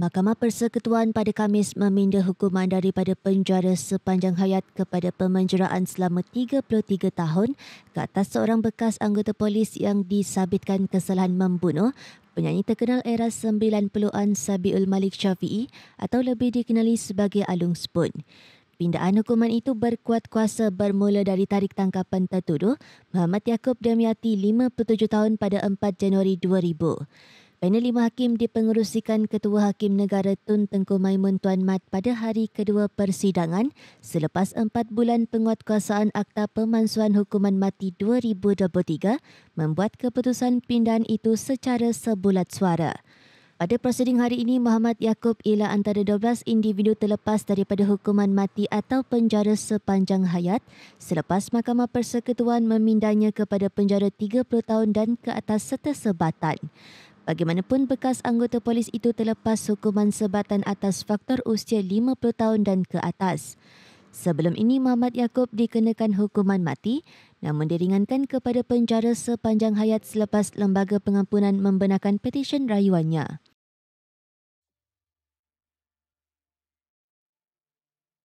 Mahkamah Persekutuan pada Khamis meminda hukuman daripada penjara sepanjang hayat kepada pemenjaraan selama 33 tahun ke atas seorang bekas anggota polis yang disabitkan kesalahan membunuh penyanyi terkenal era 90-an Sabiul Malik Syafi'i atau lebih dikenali sebagai Alung Spoon. Pindaan hukuman itu berkuat kuasa bermula dari tarik tangkapan tertuduh Muhammad Yaakob Damiati 57 tahun pada 4 Januari 2000. Panel lima hakim dipengerusikan Ketua Hakim Negara Tun Tengku Maimun Tuan Mat pada hari kedua persidangan selepas empat bulan penguatkuasaan Akta pemansuan Hukuman Mati 2023 membuat keputusan pindahan itu secara sebulat suara. Pada prosiding hari ini, Muhammad Yaakob ialah antara 12 individu terlepas daripada hukuman mati atau penjara sepanjang hayat selepas Mahkamah Persekutuan memindahnya kepada penjara 30 tahun dan ke atas serta sebatan. Bagaimanapun bekas anggota polis itu terlepas hukuman sebatan atas faktor usia 50 tahun dan ke atas. Sebelum ini Muhammad Yaakob dikenakan hukuman mati namun diringankan kepada penjara sepanjang hayat selepas Lembaga Pengampunan membenarkan petisyen rayuannya.